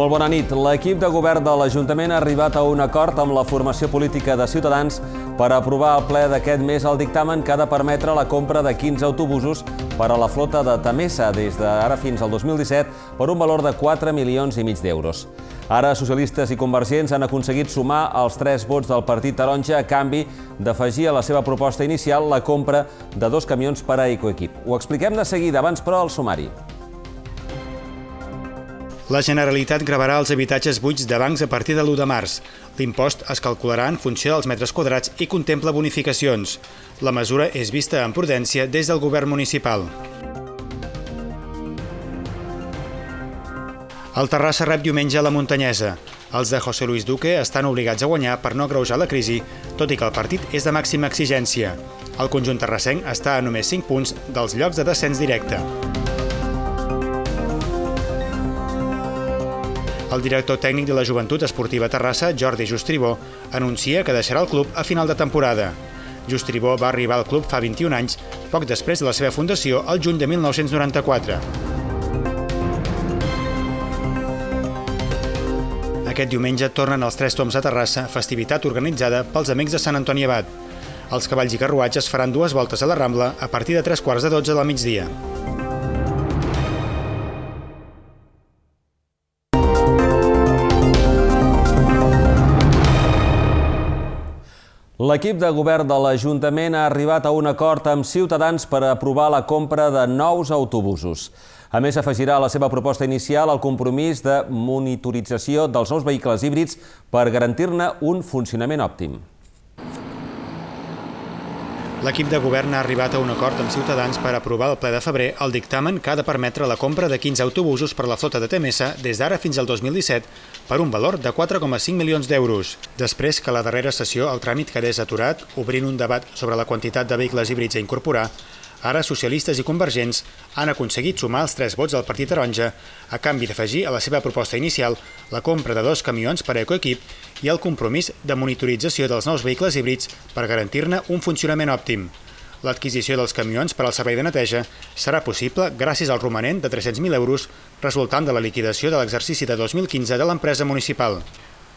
Molt bona nit. L'equip de govern de l'Ajuntament ha arribat a un acord amb la formació política de Ciutadans per aprovar al ple d'aquest mes el dictamen que ha de permetre la compra de 15 autobusos per a la flota de Tamesa des d'ara fins al 2017 per un valor de 4 milions i mig d'euros. Ara, socialistes i convergents han aconseguit sumar els tres vots del Partit Taronja a canvi d'afegir a la seva proposta inicial la compra de dos camions per a Ecoequip. Ho expliquem de seguida, abans però, al sumari. La Generalitat gravarà els habitatges buits de bancs a partir de l'1 de març. L'impost es calcularà en funció dels metres quadrats i contempla bonificacions. La mesura és vista amb prudència des del govern municipal. El Terrassa rep diumenge a la Montanyesa. Els de José Luis Duque estan obligats a guanyar per no agreujar la crisi, tot i que el partit és de màxima exigència. El conjunt terrassenc està a només 5 punts dels llocs de descens directe. El director tècnic de la Joventut Esportiva Terrassa, Jordi Justribó, anuncia que deixarà el club a final de temporada. Justribó va arribar al club fa 21 anys, poc després de la seva fundació al juny de 1994. Aquest diumenge tornen els Tres Toms a Terrassa, festivitat organitzada pels Amics de Sant Antoni Abat. Els cavalls i carruatges faran dues voltes a la Rambla a partir de tres quarts de dotze del migdia. L'equip de govern de l'Ajuntament ha arribat a un acord amb Ciutadans per aprovar la compra de nous autobusos. A més, afegirà a la seva proposta inicial el compromís de monitorització dels nous vehicles híbrids per garantir-ne un funcionament òptim. L'equip de govern ha arribat a un acord amb Ciutadans per aprovar el ple de febrer el dictamen que ha de permetre la compra de 15 autobusos per la flota de TMS des d'ara fins al 2017 per un valor de 4,5 milions d'euros, després que la darrera sessió el tràmit quedés aturat, obrint un debat sobre la quantitat de vehicles híbrids a incorporar Ara, socialistes i convergents han aconseguit sumar els tres vots del Partit Taronja a canvi d'afegir a la seva proposta inicial la compra de dos camions per a Ecoequip i el compromís de monitorització dels nous vehicles híbrids per garantir-ne un funcionament òptim. L'adquisició dels camions per al servei de neteja serà possible gràcies al romanent de 300.000 euros resultant de la liquidació de l'exercici de 2015 de l'empresa municipal.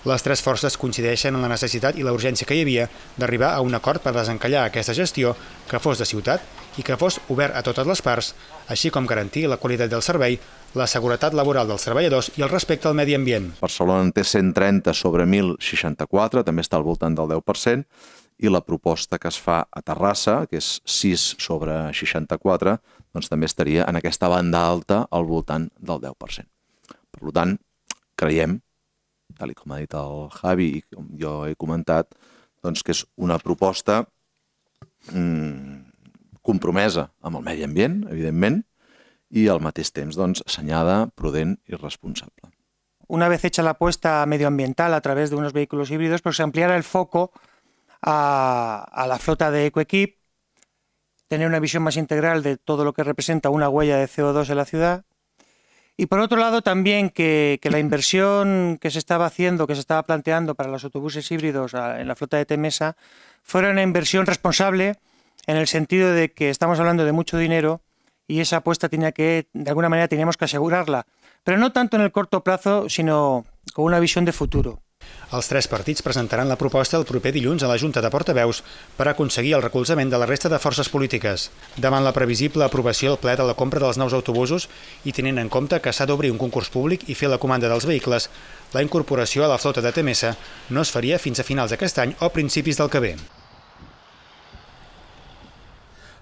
Les tres forces coincideixen en la necessitat i la urgència que hi havia d'arribar a un acord per desencallar aquesta gestió que fos de ciutat i que fos obert a totes les parts, així com garantir la qualitat del servei, la seguretat laboral dels treballadors i el respecte al medi ambient. Barcelona en té 130 sobre 1.064, també està al voltant del 10%, i la proposta que es fa a Terrassa, que és 6 sobre 64, doncs també estaria en aquesta banda alta al voltant del 10%. Per tant, creiem, tal com ha dit el Javi i com jo he comentat, doncs que és una proposta mmm, compromesa amb el medio ambiente, evidentemente... y al mateix temps doncs, assenyada, prudent y responsable. Una vez hecha la apuesta medioambiental a través de unos vehículos híbridos, pues se ampliara el foco a, la flota de EcoEquip, tener una visión más integral de todo lo que representa una huella de CO2 en la ciudad. Y por otro lado, también que, que la inversión que se estaba haciendo, que se estaba planteando para los autobuses híbridos en la flota de Temesa, fuera una inversión responsable, en el sentido de que estamos hablando de mucho dinero y esa apuesta tenía que, de alguna manera, teníamos que asegurarla. Pero no tanto en el corto plazo, sino con una visión de futuro. Els tres partits presentaran la proposta el proper dilluns a la Junta de Portaveus per aconseguir el recolzament de la resta de forces polítiques, davant la previsible aprovació al ple de la compra dels nous autobusos i tenint en compte que s'ha d'obrir un concurs públic i fer la comanda dels vehicles, la incorporació a la flota de TMS no es faria fins a finals d'aquest any o principis del que ve.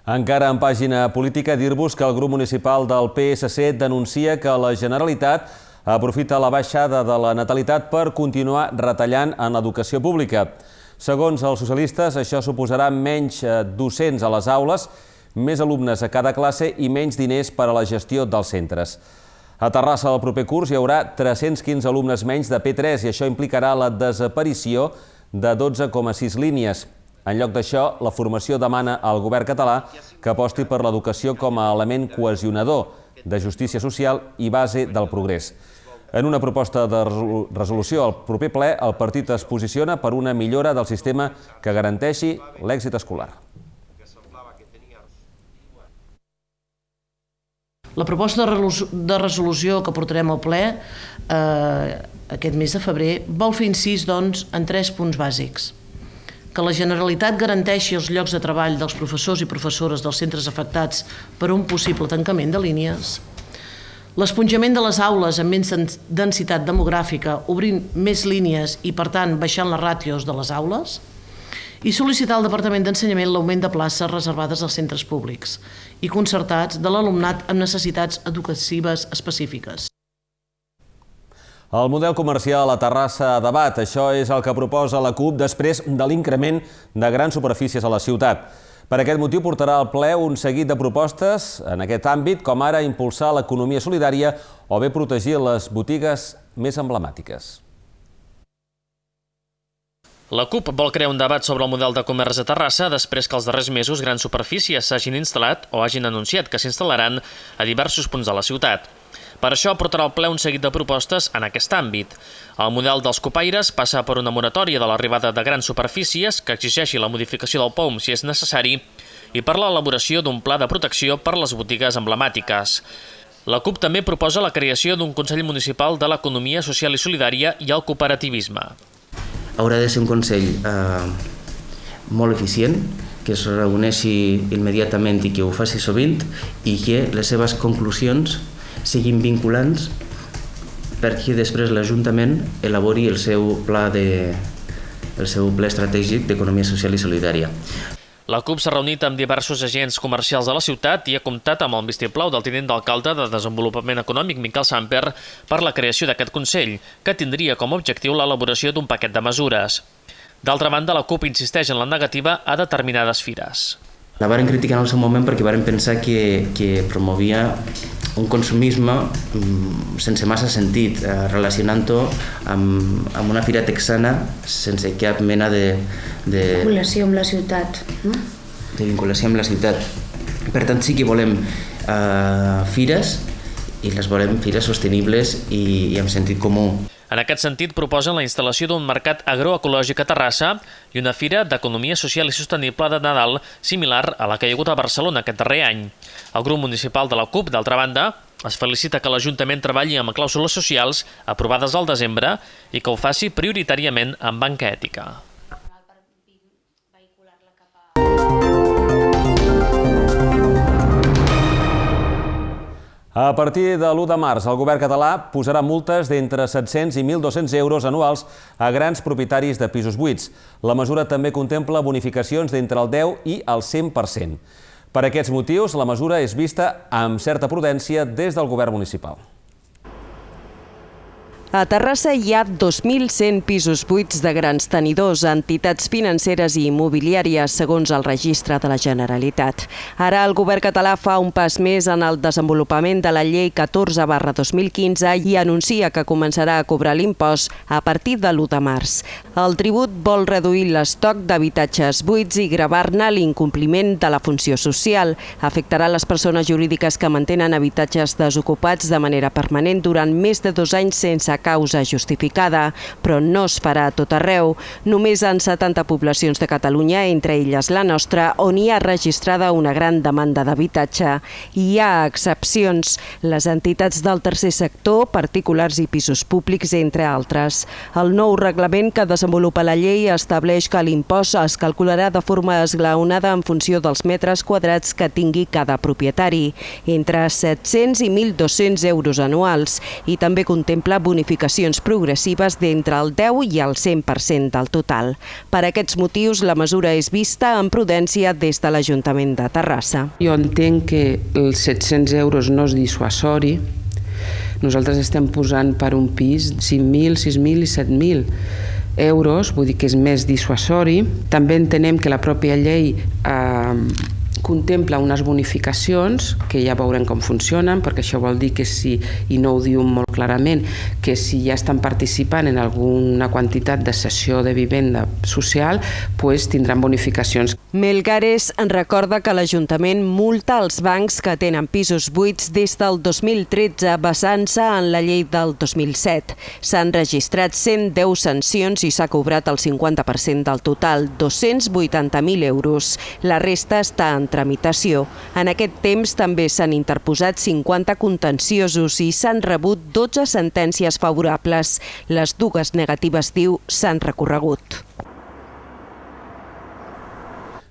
Encara en pàgina política, dir-vos que el grup municipal del PSC denuncia que la Generalitat aprofita la baixada de la natalitat per continuar retallant en l'educació pública. Segons els socialistes, això suposarà menys eh, docents a les aules, més alumnes a cada classe i menys diners per a la gestió dels centres. A Terrassa, el proper curs, hi haurà 315 alumnes menys de P3 i això implicarà la desaparició de 12,6 línies. En lloc d'això, la formació demana al govern català que aposti per l'educació com a element cohesionador de justícia social i base del progrés. En una proposta de resolució al proper ple, el partit es posiciona per una millora del sistema que garanteixi l'èxit escolar. La proposta de resolució que portarem al ple eh, aquest mes de febrer vol fer incís doncs, en tres punts bàsics que la Generalitat garanteixi els llocs de treball dels professors i professores dels centres afectats per un possible tancament de línies, l'esponjament de les aules amb menys densitat demogràfica, obrint més línies i, per tant, baixant les ràtios de les aules, i sol·licitar al Departament d'Ensenyament l'augment de places reservades als centres públics i concertats de l'alumnat amb necessitats educatives específiques. El model comercial a Terrassa ha debat, això és el que proposa la CUP després de l'increment de grans superfícies a la ciutat. Per aquest motiu portarà al ple un seguit de propostes en aquest àmbit, com ara impulsar l'economia solidària o bé protegir les botigues més emblemàtiques. La CUP vol crear un debat sobre el model de comerç a Terrassa després que els darrers mesos grans superfícies s'hagin instal·lat o hagin anunciat que s'instal·laran a diversos punts de la ciutat. Per això portarà al ple un seguit de propostes en aquest àmbit. El model dels copaires passa per una moratòria de l'arribada de grans superfícies que exigeixi la modificació del POM si és necessari i per l'elaboració d'un pla de protecció per les botigues emblemàtiques. La CUP també proposa la creació d'un Consell Municipal de l'Economia Social i Solidària i el Cooperativisme. Haurà de ser un Consell eh, molt eficient, que es reuneixi immediatament i que ho faci sovint i que les seves conclusions siguin vinculants perquè després l'Ajuntament elabori el seu pla de, el seu pla estratègic d'economia social i solidària. La CUP s'ha reunit amb diversos agents comercials de la ciutat i ha comptat amb el vistiplau del tinent d'alcalde de Desenvolupament Econòmic, Miquel Samper, per la creació d'aquest Consell, que tindria com a objectiu l'elaboració d'un paquet de mesures. D'altra banda, la CUP insisteix en la negativa a determinades fires. La varen criticar en el seu moment perquè varen pensar que, que promovia un consumisme mm, sense massa sentit, eh, relacionant-ho amb, amb una fira texana sense cap mena de... de vinculació amb la ciutat. No? De vinculació amb la ciutat. Per tant, sí que volem eh, fires i les volem fires sostenibles i, i amb sentit comú. En aquest sentit, proposen la instal·lació d'un mercat agroecològic a Terrassa i una fira d'economia social i sostenible de Nadal similar a la que hi ha hagut a Barcelona aquest darrer any. El grup municipal de la CUP, d'altra banda, es felicita que l'Ajuntament treballi amb clàusules socials aprovades al desembre i que ho faci prioritàriament amb banca ètica. A partir de l'1 de març, el govern català posarà multes d'entre 700 i 1.200 euros anuals a grans propietaris de pisos buits. La mesura també contempla bonificacions d'entre el 10 i el 100%. Per aquests motius, la mesura és vista amb certa prudència des del govern municipal. A Terrassa hi ha 2.100 pisos buits de grans tenidors, entitats financeres i immobiliàries, segons el registre de la Generalitat. Ara el govern català fa un pas més en el desenvolupament de la llei 14 barra 2015 i anuncia que començarà a cobrar l'impost a partir de l'1 de març. El tribut vol reduir l'estoc d'habitatges buits i gravar-ne l'incompliment de la funció social. Afectarà les persones jurídiques que mantenen habitatges desocupats de manera permanent durant més de dos anys sense causa justificada, però no es farà a tot arreu. Només en 70 poblacions de Catalunya, entre elles la nostra, on hi ha registrada una gran demanda d'habitatge. Hi ha excepcions, les entitats del tercer sector, particulars i pisos públics, entre altres. El nou reglament que desenvolupa la llei estableix que l'impost es calcularà de forma esglaonada en funció dels metres quadrats que tingui cada propietari, entre 700 i 1.200 euros anuals, i també contempla bonificacions bonificacions progressives d'entre el 10 i el 100% del total. Per aquests motius, la mesura és vista amb prudència des de l'Ajuntament de Terrassa. Jo entenc que els 700 euros no és dissuasori, nosaltres estem posant per un pis 5.000, 6.000 i 7.000 euros, vull dir que és més dissuasori. També entenem que la pròpia llei eh, contempla unes bonificacions, que ja veurem com funcionen, perquè això vol dir que si, i no ho diu molt clarament que si ja estan participant en alguna quantitat de sessió de vivenda social, pues, tindran bonificacions. Melgares recorda que l'Ajuntament multa els bancs que tenen pisos buits des del 2013 basant-se en la llei del 2007. S'han registrat 110 sancions i s'ha cobrat el 50% del total, 280.000 euros. La resta està en tramitació. En aquest temps també s'han interposat 50 contenciosos i s'han rebut 12 12 sentències favorables. Les dues negatives, diu, s'han recorregut.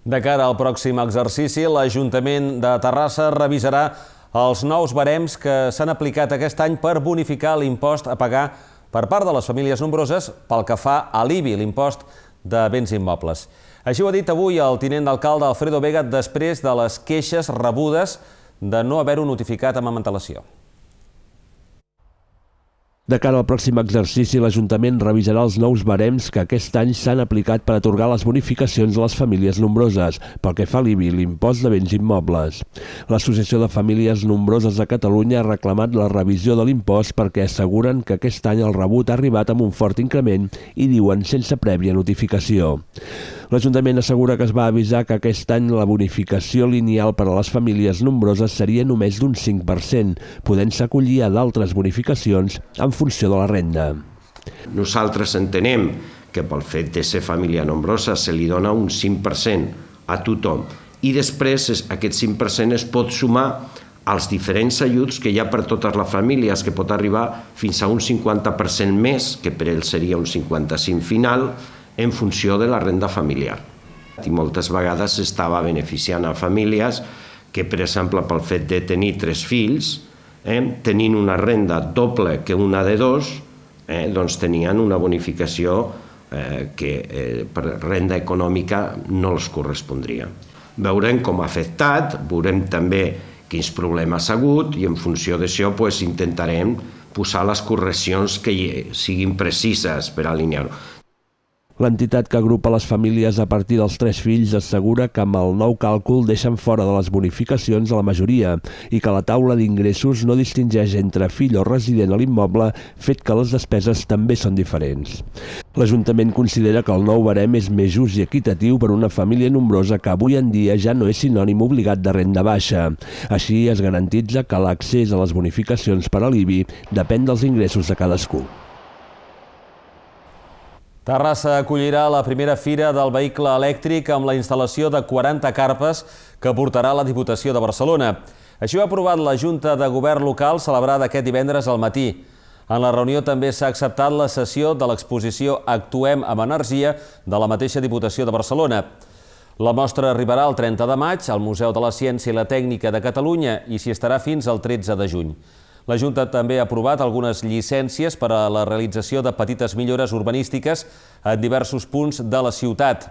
De cara al pròxim exercici, l'Ajuntament de Terrassa revisarà els nous barems que s'han aplicat aquest any per bonificar l'impost a pagar per part de les famílies nombroses pel que fa a l'IBI, l'impost de béns immobles. Així ho ha dit avui el tinent d'alcalde Alfredo Vega després de les queixes rebudes de no haver-ho notificat amb amantelació. De cara al pròxim exercici, l'Ajuntament revisarà els nous barems que aquest any s'han aplicat per atorgar les bonificacions a les famílies nombroses, pel que fa a l'IBI, l'impost de béns immobles. L'Associació de Famílies Nombroses de Catalunya ha reclamat la revisió de l'impost perquè asseguren que aquest any el rebut ha arribat amb un fort increment i diuen sense prèvia notificació. L'Ajuntament assegura que es va avisar que aquest any la bonificació lineal per a les famílies nombroses seria només d'un 5%, podent s'acollir acollir a d'altres bonificacions en funció de la renda. Nosaltres entenem que pel fet de ser família nombrosa se li dona un 5% a tothom i després aquest 5% es pot sumar als diferents ajuts que hi ha per totes les famílies, que pot arribar fins a un 50% més, que per ell seria un 55 final, en funció de la renda familiar. I moltes vegades s'estava beneficiant a famílies que, per exemple, pel fet de tenir tres fills, eh, tenint una renda doble que una de dos, eh, doncs tenien una bonificació eh, que eh, per renda econòmica no els correspondria. Veurem com ha afectat, veurem també quins problemes ha hagut i en funció d'això pues, intentarem posar les correccions que siguin precises per alinear-ho. L'entitat que agrupa les famílies a partir dels tres fills assegura que amb el nou càlcul deixen fora de les bonificacions a la majoria i que la taula d'ingressos no distingeix entre fill o resident a l'immoble, fet que les despeses també són diferents. L'Ajuntament considera que el nou barem és més just i equitatiu per a una família nombrosa que avui en dia ja no és sinònim obligat de renda baixa. Així es garantitza que l'accés a les bonificacions per a l'IBI depèn dels ingressos de cadascú. Terrassa acollirà la primera fira del vehicle elèctric amb la instal·lació de 40 carpes que portarà la Diputació de Barcelona. Així ho ha aprovat la Junta de Govern Local celebrada aquest divendres al matí. En la reunió també s'ha acceptat la sessió de l'exposició Actuem amb Energia de la mateixa Diputació de Barcelona. La mostra arribarà el 30 de maig al Museu de la Ciència i la Tècnica de Catalunya i s'hi estarà fins al 13 de juny. La Junta també ha aprovat algunes llicències per a la realització de petites millores urbanístiques en diversos punts de la ciutat.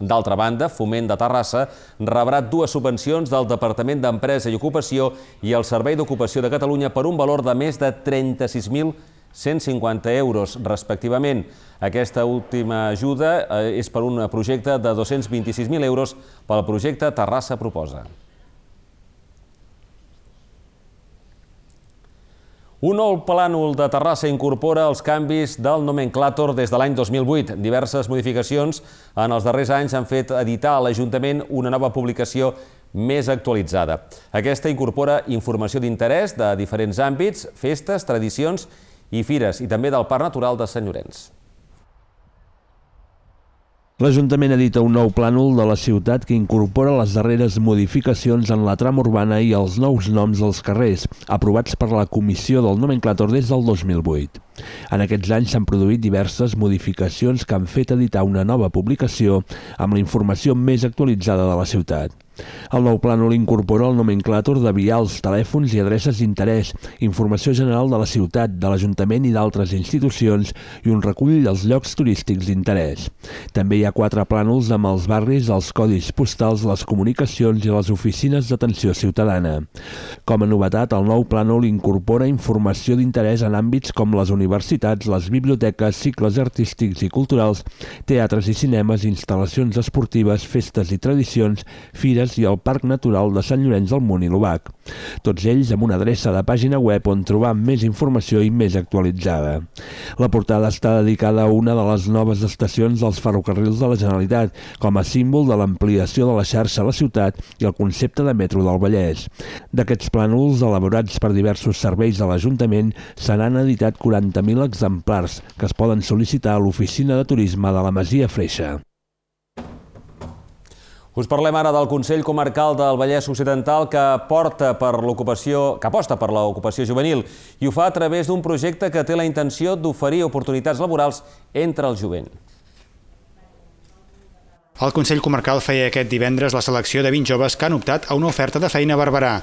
D'altra banda, Foment de Terrassa rebrà dues subvencions del Departament d'Empresa i Ocupació i el Servei d'Ocupació de Catalunya per un valor de més de 36.150 euros, respectivament. Aquesta última ajuda eh, és per un projecte de 226.000 euros pel projecte Terrassa Proposa. Un nou plànol de Terrassa incorpora els canvis del nomenclàtor des de l'any 2008. Diverses modificacions en els darrers anys han fet editar a l'Ajuntament una nova publicació més actualitzada. Aquesta incorpora informació d'interès de diferents àmbits, festes, tradicions i fires, i també del Parc Natural de Sant Llorenç. L'Ajuntament edita un nou plànol de la ciutat que incorpora les darreres modificacions en la trama urbana i els nous noms dels carrers, aprovats per la Comissió del Nomenclator des del 2008. En aquests anys s'han produït diverses modificacions que han fet editar una nova publicació amb la informació més actualitzada de la ciutat. El nou plànol incorpora el nomenclàtor de vials, telèfons i adreces d'interès, informació general de la ciutat, de l'Ajuntament i d'altres institucions i un recull dels llocs turístics d'interès. També hi ha quatre plànols amb els barris, els codis postals, les comunicacions i les oficines d'atenció ciutadana. Com a novetat, el nou plànol incorpora informació d'interès en àmbits com les universitats, les biblioteques, cicles artístics i culturals, teatres i cinemes, instal·lacions esportives, festes i tradicions, fires Salines i el Parc Natural de Sant Llorenç del Munt i l'Ubac. Tots ells amb una adreça de pàgina web on trobar més informació i més actualitzada. La portada està dedicada a una de les noves estacions dels ferrocarrils de la Generalitat, com a símbol de l'ampliació de la xarxa a la ciutat i el concepte de metro del Vallès. D'aquests plànols, elaborats per diversos serveis de l'Ajuntament, se n'han editat 40.000 exemplars, que es poden sol·licitar a l'Oficina de Turisme de la Masia Freixa. Us parlem ara del Consell Comarcal del Vallès Occidental que porta per l'ocupació que aposta per l'ocupació juvenil i ho fa a través d'un projecte que té la intenció d'oferir oportunitats laborals entre el jovent. El Consell Comarcal feia aquest divendres la selecció de 20 joves que han optat a una oferta de feina a Barberà.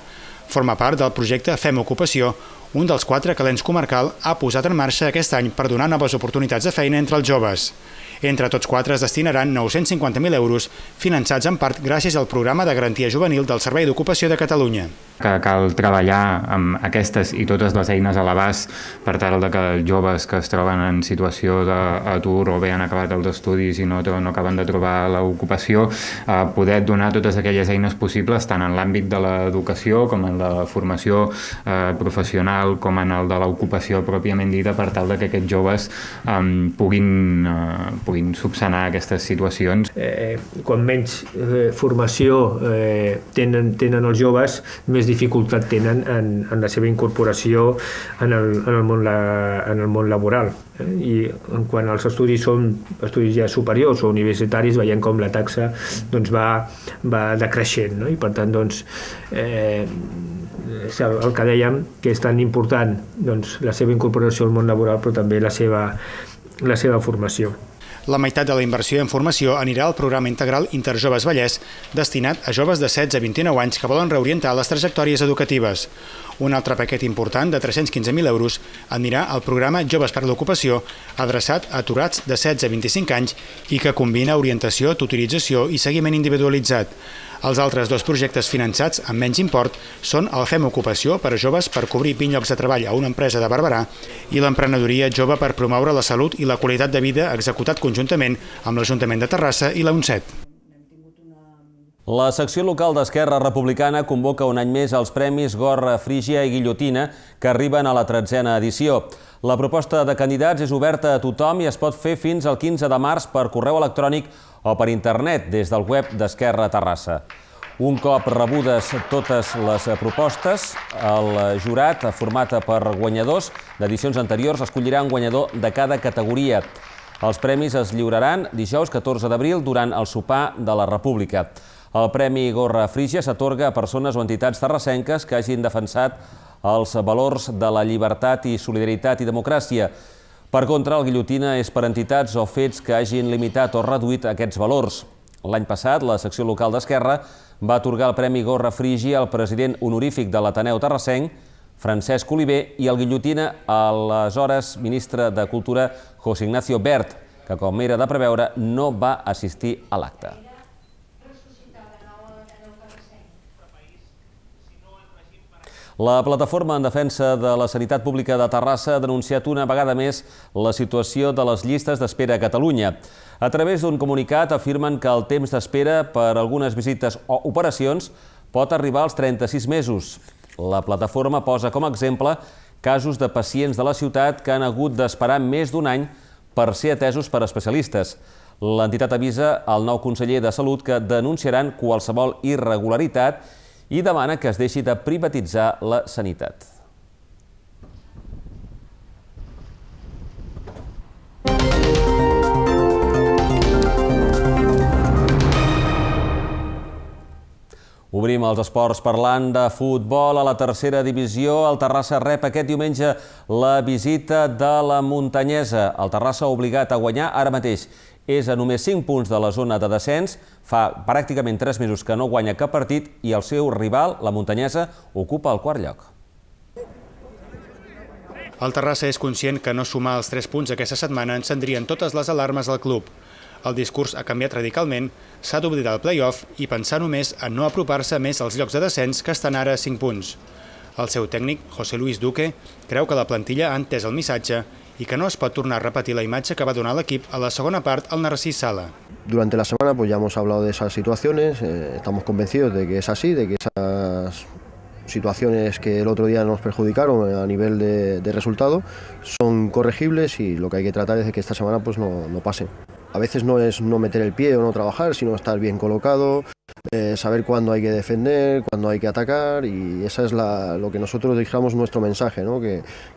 Forma part del projecte Fem Ocupació, un dels quatre que l'ens comarcal ha posat en marxa aquest any per donar noves oportunitats de feina entre els joves. Entre tots quatre es destinaran 950.000 euros, finançats en part gràcies al programa de garantia juvenil del Servei d'Ocupació de Catalunya. Que cal treballar amb aquestes i totes les eines a l'abast per tal de que els joves que es troben en situació d'atur o bé han acabat els estudis i no, no acaben de trobar l'ocupació, eh, poder donar totes aquelles eines possibles tant en l'àmbit de l'educació com en la formació eh, professional com en el de l'ocupació pròpiament dita per tal de que aquests joves eh, puguin eh, puguin subsanar aquestes situacions. Eh, quan menys eh, formació eh, tenen, tenen els joves, més dificultat tenen en, en la seva incorporació en el, en el, món, la, en el món laboral. Eh? I quan els estudis són estudis ja superiors o universitaris, veiem com la taxa doncs, va, va decreixent. No? I per tant, doncs, eh, és el, el que dèiem, que és tan important doncs, la seva incorporació al món laboral, però també la seva, la seva formació. La meitat de la inversió en formació anirà al programa integral Interjoves Vallès, destinat a joves de 16 a 29 anys que volen reorientar les trajectòries educatives. Un altre paquet important de 315.000 euros anirà al programa Joves per l'Ocupació, adreçat a aturats de 16 a 25 anys i que combina orientació, tutorització i seguiment individualitzat. Els altres dos projectes finançats amb menys import són el Fem Ocupació per a joves per cobrir 20 llocs de treball a una empresa de Barberà i l'Emprenedoria Jove per promoure la salut i la qualitat de vida executat conjuntament amb l'Ajuntament de Terrassa i la UNCET. La secció local d'Esquerra Republicana convoca un any més els Premis Gorra, Frígia i Guillotina, que arriben a la tretzena edició. La proposta de candidats és oberta a tothom i es pot fer fins al 15 de març per correu electrònic o per internet des del web d'Esquerra Terrassa. Un cop rebudes totes les propostes, el jurat, format per guanyadors d'edicions anteriors, escollirà un guanyador de cada categoria. Els premis es lliuraran dijous 14 d'abril durant el sopar de la República. El Premi Gorra Frígia s'atorga a persones o entitats terrassenques que hagin defensat els valors de la llibertat i solidaritat i democràcia. Per contra, el guillotina és per entitats o fets que hagin limitat o reduït aquests valors. L'any passat, la secció local d'Esquerra va atorgar el Premi Gorra Frigi al president honorífic de l'Ateneu Terrassenc, Francesc Oliver, i el guillotina aleshores ministre de Cultura José Ignacio Bert, que, com era de preveure, no va assistir a l'acte. La plataforma en defensa de la sanitat pública de Terrassa ha denunciat una vegada més la situació de les llistes d'espera a Catalunya. A través d'un comunicat afirmen que el temps d'espera per algunes visites o operacions pot arribar als 36 mesos. La plataforma posa com a exemple casos de pacients de la ciutat que han hagut d'esperar més d'un any per ser atesos per especialistes. L'entitat avisa al nou conseller de Salut que denunciaran qualsevol irregularitat i demana que es deixi de privatitzar la sanitat. Obrim els esports parlant de futbol a la tercera divisió. El Terrassa rep aquest diumenge la visita de la muntanyesa. El Terrassa obligat a guanyar ara mateix és a només 5 punts de la zona de descens, fa pràcticament 3 mesos que no guanya cap partit i el seu rival, la muntanyesa, ocupa el quart lloc. El Terrassa és conscient que no sumar els 3 punts aquesta setmana encendrien totes les alarmes al club. El discurs ha canviat radicalment, s'ha d'oblidar el play-off i pensar només en no apropar-se més als llocs de descens que estan ara a 5 punts. El seu tècnic, José Luis Duque, creu que la plantilla ha entès el missatge Y que no es para tornar a repetir la imagen que va donar equipo a la segunda parte al Narcís Sala. Durante la semana pues, ya hemos hablado de esas situaciones, eh, estamos convencidos de que es así, de que esas situaciones que el otro día nos perjudicaron a nivel de, resultado son corregibles y lo que hay que tratar es de que esta semana pues, no, no pase. A veces no es no meter el pie o no trabajar, sino estar bien colocado, eh, saber cuándo hay que defender, cuándo hay que atacar y esa es lo que nosotros dejamos nuestro mensaje,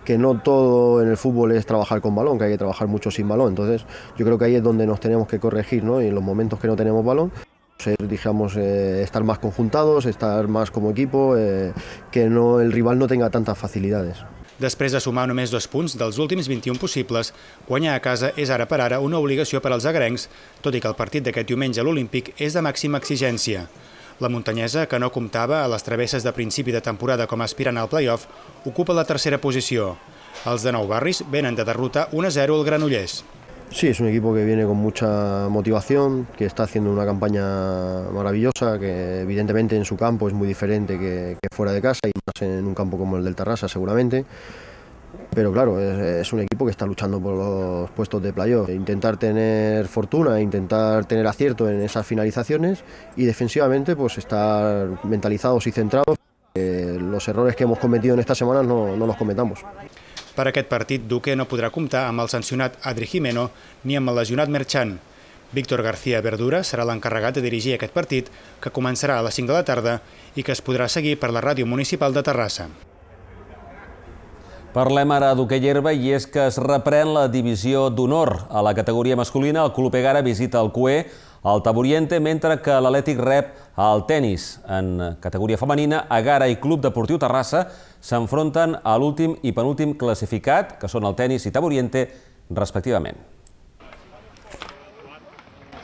Que, no todo en el fútbol es trabajar con balón, que hay que trabajar mucho sin balón. Entonces yo creo que ahí es donde nos tenemos que corregir y en los momentos que no tenemos balón. Ser, eh, estar más conjuntados, estar más como equipo, eh, que no, el rival no tenga tantas facilidades. Després de sumar només dos punts dels últims 21 possibles, guanyar a casa és ara per ara una obligació per als agrencs, tot i que el partit d'aquest diumenge a l'Olímpic és de màxima exigència. La muntanyesa, que no comptava a les travesses de principi de temporada com aspirant al play-off, ocupa la tercera posició. Els de nou barris venen de derrotar 1-0 al Granollers. Sí, es un equipo que viene con mucha motivación, que está haciendo una campaña maravillosa, que evidentemente en su campo es muy diferente que, fuera de casa y más en un campo como el del Tarrasa, seguramente. Pero claro, es, un equipo que está luchando por los puestos de playoff. Intentar tener fortuna, intentar tener acierto en esas finalizaciones y defensivamente pues estar mentalizados y centrados. los errores que hemos cometido en estas semanas no los cometamos. Per aquest partit, Duque no podrà comptar amb el sancionat Adri Jimeno ni amb el lesionat Merchan. Víctor García Verdura serà l'encarregat de dirigir aquest partit, que començarà a les 5 de la tarda i que es podrà seguir per la ràdio municipal de Terrassa. Parlem ara d'hoquei herba i és que es reprèn la divisió d'honor. A la categoria masculina, el Club Egara visita el CUE al Taboriente, mentre que l'Atlètic rep al tennis en categoria femenina. Agara i Club Deportiu Terrassa s'enfronten a l'últim i penúltim classificat, que són el tennis i Taboriente, respectivament.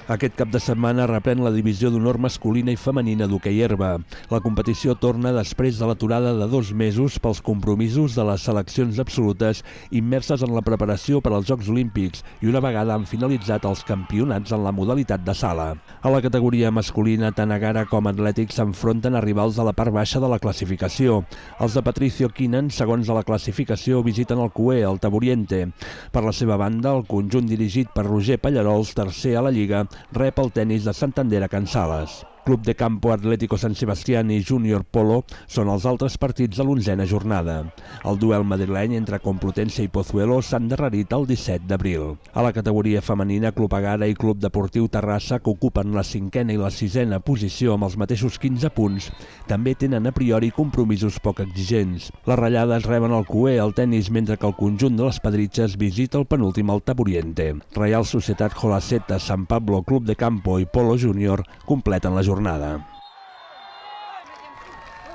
Aquest cap de setmana reprèn la divisió d'honor masculina i femenina d'hoquei herba. La competició torna després de l'aturada de dos mesos pels compromisos de les seleccions absolutes immerses en la preparació per als Jocs Olímpics i una vegada han finalitzat els campionats en la modalitat de sala. A la categoria masculina, tant Agara com Atlètic s'enfronten a rivals de la part baixa de la classificació. Els de Patricio Quinen, segons la classificació, visiten el CUE, el Taboriente. Per la seva banda, el conjunt dirigit per Roger Pallarols, tercer a la Lliga, rep el tennis de Santander a Cansales. Club de Campo Atlético San Sebastián i Júnior Polo són els altres partits de l'onzena jornada. El duel madrileny entre Complutense i Pozuelo s'ha endarrerit el 17 d'abril. A la categoria femenina, Club Agara i Club Deportiu Terrassa, que ocupen la cinquena i la sisena posició amb els mateixos 15 punts, també tenen a priori compromisos poc exigents. Les ratllades reben el cué al tennis mentre que el conjunt de les Pedritxes visita el penúltim al Taboriente. Real Societat Jolaceta, San Pablo, Club de Campo i Polo Júnior completen la jornada jornada.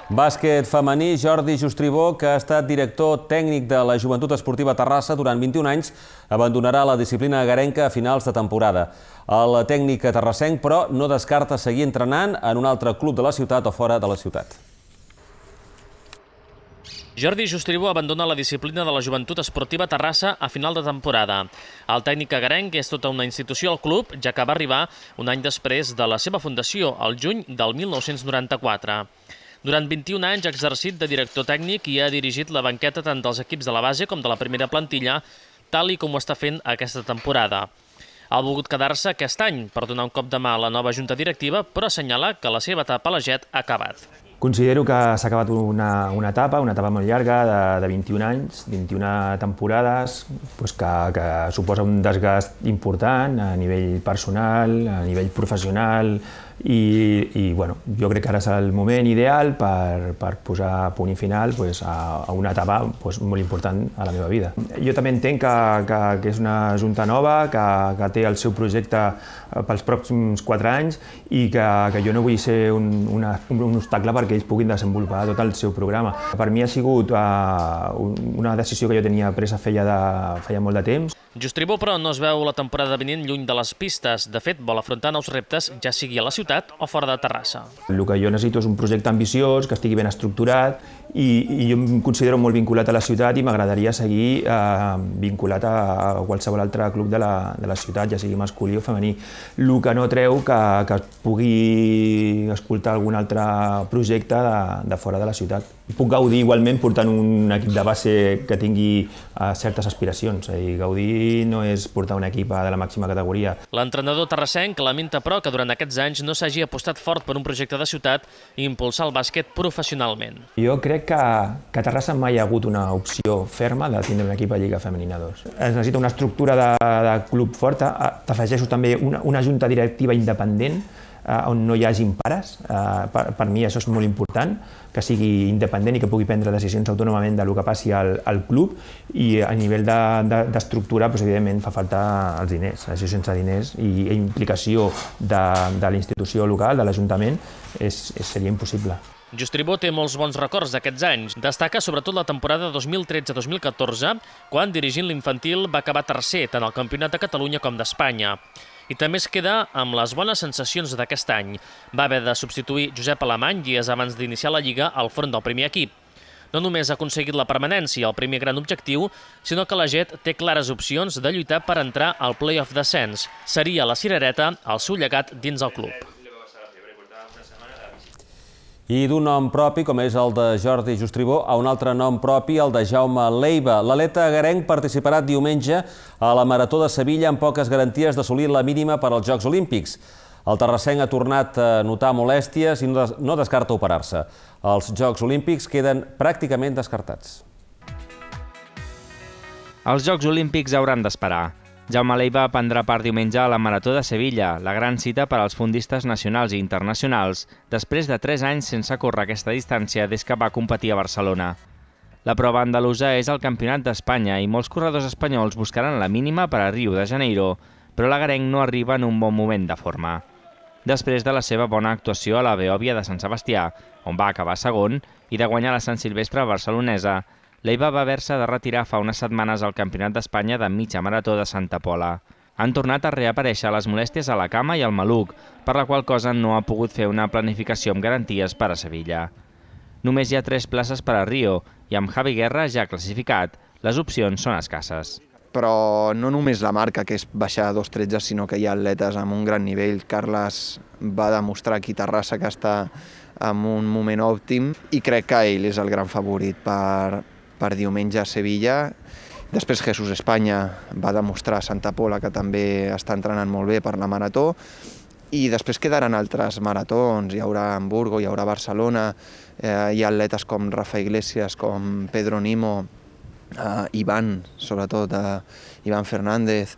Bàsquet femení, Jordi Justribó, que ha estat director tècnic de la Joventut Esportiva Terrassa durant 21 anys, abandonarà la disciplina garenca a finals de temporada. El tècnic terrassenc, però, no descarta seguir entrenant en un altre club de la ciutat o fora de la ciutat. Jordi Justribu abandona la disciplina de la joventut esportiva Terrassa a final de temporada. El tècnic agarenc és tota una institució al club, ja que va arribar un any després de la seva fundació, al juny del 1994. Durant 21 anys ha exercit de director tècnic i ha dirigit la banqueta tant dels equips de la base com de la primera plantilla, tal i com ho està fent aquesta temporada. Ha volgut quedar-se aquest any per donar un cop de mà a la nova junta directiva, però assenyala que la seva etapa a la JET ha acabat. Considero que s'ha acabat una, una etapa, una etapa molt llarga, de, de 21 anys, 21 temporades, pues que, que suposa un desgast important a nivell personal, a nivell professional, i, i bueno, jo crec que ara és el moment ideal per, per posar punt i final pues, a, a una etapa pues, molt important a la meva vida. Jo també entenc que, que, que és una junta nova, que, que té el seu projecte eh, pels pròxims quatre anys i que, que jo no vull ser un, una, un obstacle perquè ells puguin desenvolupar tot el seu programa. Per mi ha sigut uh, una decisió que jo tenia presa feia, de, feia molt de temps. Justribó, però, no es veu la temporada vinent lluny de les pistes. De fet, vol afrontar nous reptes, ja sigui a la ciutat o fora de Terrassa. El que jo necessito és un projecte ambiciós, que estigui ben estructurat, i, i jo em considero molt vinculat a la ciutat i m'agradaria seguir eh, vinculat a, a qualsevol altre club de la, de la ciutat, ja sigui masculí o femení. El que no treu que, que pugui escoltar algun altre projecte de, de fora de la ciutat. Puc gaudir igualment portant un equip de base que tingui eh, certes aspiracions, és a dir, gaudir no és portar un equip de la màxima categoria. L'entrenador terrassenc lamenta, però, que durant aquests anys no s'hagi apostat fort per un projecte de ciutat i impulsar el bàsquet professionalment. Jo crec que, que a Terrassa mai hi ha hagut una opció ferma de tindre un equip a Lliga Femenina 2. Es necessita una estructura de, de club forta, t'afegeixo també una, una junta directiva independent eh, on no hi hagin pares. Eh, per, per mi això és molt important, que sigui independent i que pugui prendre decisions autònomament del que passi al, al club i a nivell d'estructura, de, de, doncs, evidentment, fa falta els diners. Això sense diners i implicació de, de la institució local, de l'Ajuntament, seria impossible. Justribó té molts bons records d'aquests anys. Destaca sobretot la temporada 2013-2014, quan dirigint l'infantil va acabar tercer tant al Campionat de Catalunya com d'Espanya i també es queda amb les bones sensacions d'aquest any. Va haver de substituir Josep Alemany dies abans d'iniciar la Lliga al front del primer equip. No només ha aconseguit la permanència, el primer gran objectiu, sinó que la Jet té clares opcions de lluitar per entrar al play-off descens. Seria la cirereta el seu llegat dins el club i d'un nom propi, com és el de Jordi Justribó, a un altre nom propi, el de Jaume Leiva. L'Aleta Garenc participarà diumenge a la Marató de Sevilla amb poques garanties d'assolir la mínima per als Jocs Olímpics. El terrassenc ha tornat a notar molèsties i no descarta operar-se. Els Jocs Olímpics queden pràcticament descartats. Els Jocs Olímpics hauran d'esperar. Jaume Leiva prendrà part diumenge a la Marató de Sevilla, la gran cita per als fundistes nacionals i internacionals, després de 3 anys sense córrer aquesta distància des que va competir a Barcelona. La prova andalusa és el Campionat d'Espanya i molts corredors espanyols buscaran la mínima per a Rio de Janeiro, però l'agarenc no arriba en un bon moment de forma. Després de la seva bona actuació a la Beòvia de Sant Sebastià, on va acabar segon, i de guanyar la Sant Silvestre barcelonesa, l'Eiva va haver-se de retirar fa unes setmanes al Campionat d'Espanya de mitja marató de Santa Pola. Han tornat a reaparèixer les molèsties a la cama i al maluc, per la qual cosa no ha pogut fer una planificació amb garanties per a Sevilla. Només hi ha tres places per a Rio i amb Javi Guerra ja classificat, les opcions són escasses però no només la marca, que és baixar a 2.13, sinó que hi ha atletes amb un gran nivell. Carles va demostrar aquí a Terrassa que està en un moment òptim i crec que ell és el gran favorit per, per diumenge a Sevilla. Després Jesús Espanya va demostrar a Santa Pola que també està entrenant molt bé per la marató i després quedaran altres maratons, hi haurà Hamburgo, hi haurà Barcelona, eh, hi ha atletes com Rafa Iglesias, com Pedro Nimo, eh, Ivan, sobretot, eh, Ivan Fernández,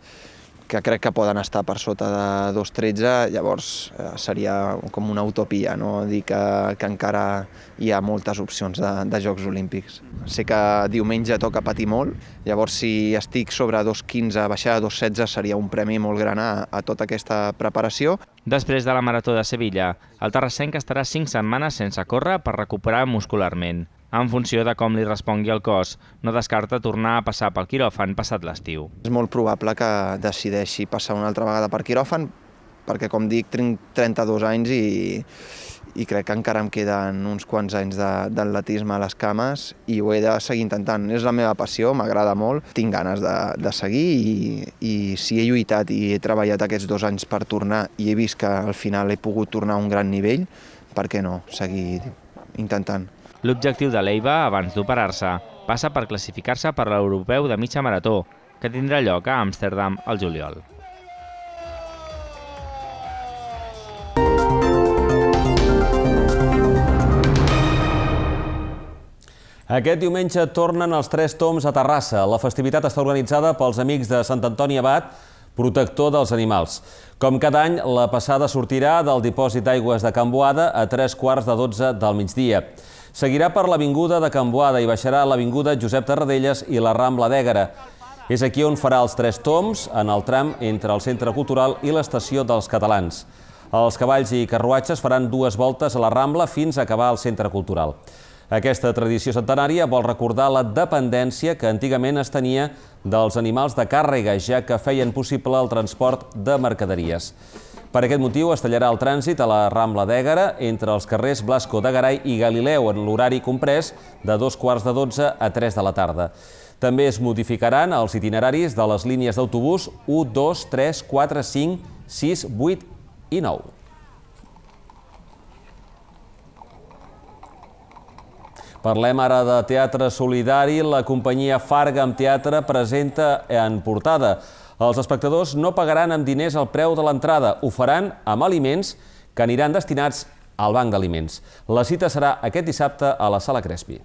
que crec que poden estar per sota de 2.13, llavors eh, seria com una utopia, no? dir que, que encara hi ha moltes opcions de, de Jocs Olímpics. Sé que diumenge toca patir molt, llavors si estic sobre 2.15, baixar a 2.16 seria un premi molt gran a, a tota aquesta preparació. Després de la Marató de Sevilla, el terrassenc estarà 5 setmanes sense córrer per recuperar muscularment. En funció de com li respongui el cos, no descarta tornar a passar pel quiròfan passat l'estiu. És molt probable que decideixi passar una altra vegada per quiròfan, perquè com dic tinc 32 anys i, i crec que encara em queden uns quants anys d'atletisme a les cames i ho he de seguir intentant. És la meva passió, m'agrada molt, tinc ganes de, de seguir i, i si he lluitat i he treballat aquests dos anys per tornar i he vist que al final he pogut tornar a un gran nivell, per què no seguir intentant? L'objectiu de l'Eiva, abans d'operar-se, passa per classificar-se per l'europeu de mitja marató, que tindrà lloc a Amsterdam al juliol. Aquest diumenge tornen els tres toms a Terrassa. La festivitat està organitzada pels amics de Sant Antoni Abat, protector dels animals. Com cada any, la passada sortirà del dipòsit d'aigües de Can Boada a tres quarts de 12 del migdia. Seguirà per l'Avinguda de Can Boada i baixarà a l'Avinguda Josep Tarradellas i la Rambla d'Ègara. És aquí on farà els tres toms, en el tram entre el Centre Cultural i l'Estació dels Catalans. Els cavalls i carruatges faran dues voltes a la Rambla fins a acabar al Centre Cultural. Aquesta tradició centenària vol recordar la dependència que antigament es tenia dels animals de càrrega, ja que feien possible el transport de mercaderies. Per aquest motiu es tallarà el trànsit a la Rambla d'Ègara entre els carrers Blasco de Garay i Galileu en l'horari comprès de dos quarts de dotze a 3 de la tarda. També es modificaran els itineraris de les línies d'autobús 1, 2, 3, 4, 5, 6, 8 i 9. Parlem ara de teatre solidari. La companyia Farga amb Teatre presenta en portada. Els espectadors no pagaran amb diners el preu de l'entrada. Ho faran amb aliments que aniran destinats al Banc d'Aliments. La cita serà aquest dissabte a la Sala Crespi.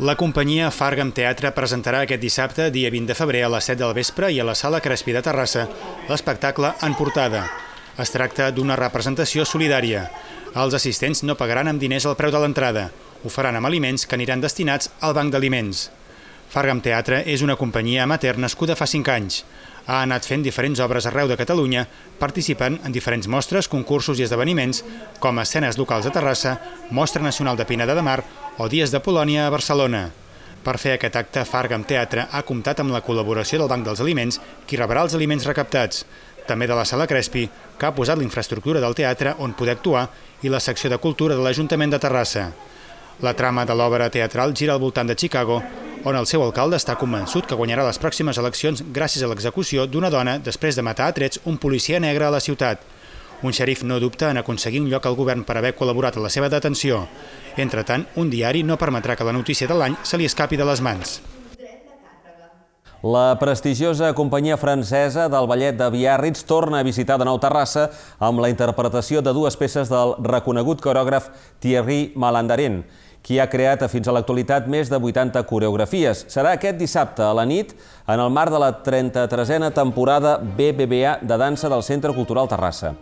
La companyia Fargam Teatre presentarà aquest dissabte, dia 20 de febrer, a les 7 del vespre i a la Sala Crespi de Terrassa, l'espectacle En Portada. Es tracta d'una representació solidària. Els assistents no pagaran amb diners el preu de l'entrada. Ho faran amb aliments que aniran destinats al banc d'aliments. Fargam Teatre és una companyia amateur nascuda fa 5 anys. Ha anat fent diferents obres arreu de Catalunya, participant en diferents mostres, concursos i esdeveniments, com escenes locals de Terrassa, Mostra Nacional de Pineda de Mar o Dies de Polònia a Barcelona. Per fer aquest acte, Fargam Teatre ha comptat amb la col·laboració del Banc dels Aliments, qui rebrà els aliments recaptats també de la Sala Crespi, que ha posat l'infraestructura del teatre on poder actuar i la secció de cultura de l'Ajuntament de Terrassa. La trama de l'obra teatral gira al voltant de Chicago, on el seu alcalde està convençut que guanyarà les pròximes eleccions gràcies a l'execució d'una dona després de matar a trets un policia negre a la ciutat. Un xerif no dubta en aconseguir un lloc al govern per haver col·laborat a la seva detenció. Entretant, un diari no permetrà que la notícia de l'any se li escapi de les mans. La prestigiosa companyia francesa del ballet de Biarritz torna a visitar de nou Terrassa amb la interpretació de dues peces del reconegut coreògraf Thierry Malandarin, qui ha creat fins a l'actualitat més de 80 coreografies. Serà aquest dissabte a la nit en el marc de la 33a temporada BBVA de dansa del Centre Cultural Terrassa.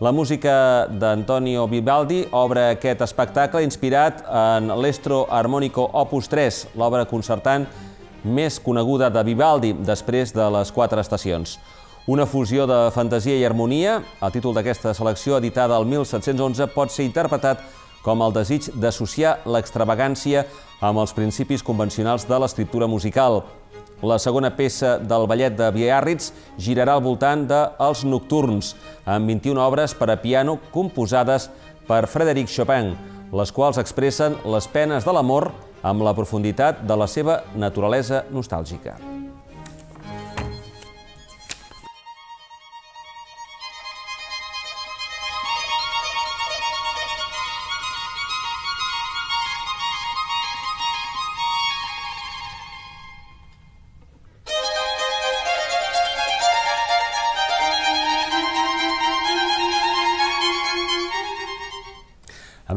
La música d'Antonio Vivaldi obre aquest espectacle inspirat en l'Estro Harmonico Opus 3, l'obra concertant de més coneguda de Vivaldi després de les quatre estacions. Una fusió de fantasia i harmonia, el títol d'aquesta selecció editada el 1711 pot ser interpretat com el desig d'associar l'extravagància amb els principis convencionals de l'escriptura musical. La segona peça del ballet de Biarritz girarà al voltant de Els Nocturns, amb 21 obres per a piano composades per Frédéric Chopin, les quals expressen les penes de l'amor amb la profunditat de la seva naturalesa nostàlgica.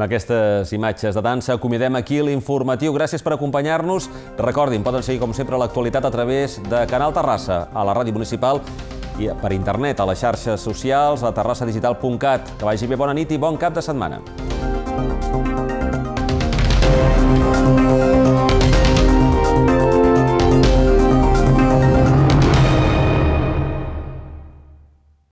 aquestes imatges de dansa acomidem aquí l'informatiu. Gràcies per acompanyar-nos. Recordin, poden seguir com sempre l'actualitat a través de Canal Terrassa, a la ràdio municipal i per internet, a les xarxes socials, a terrassadigital.cat. Que vagi bé, bona nit i bon cap de setmana.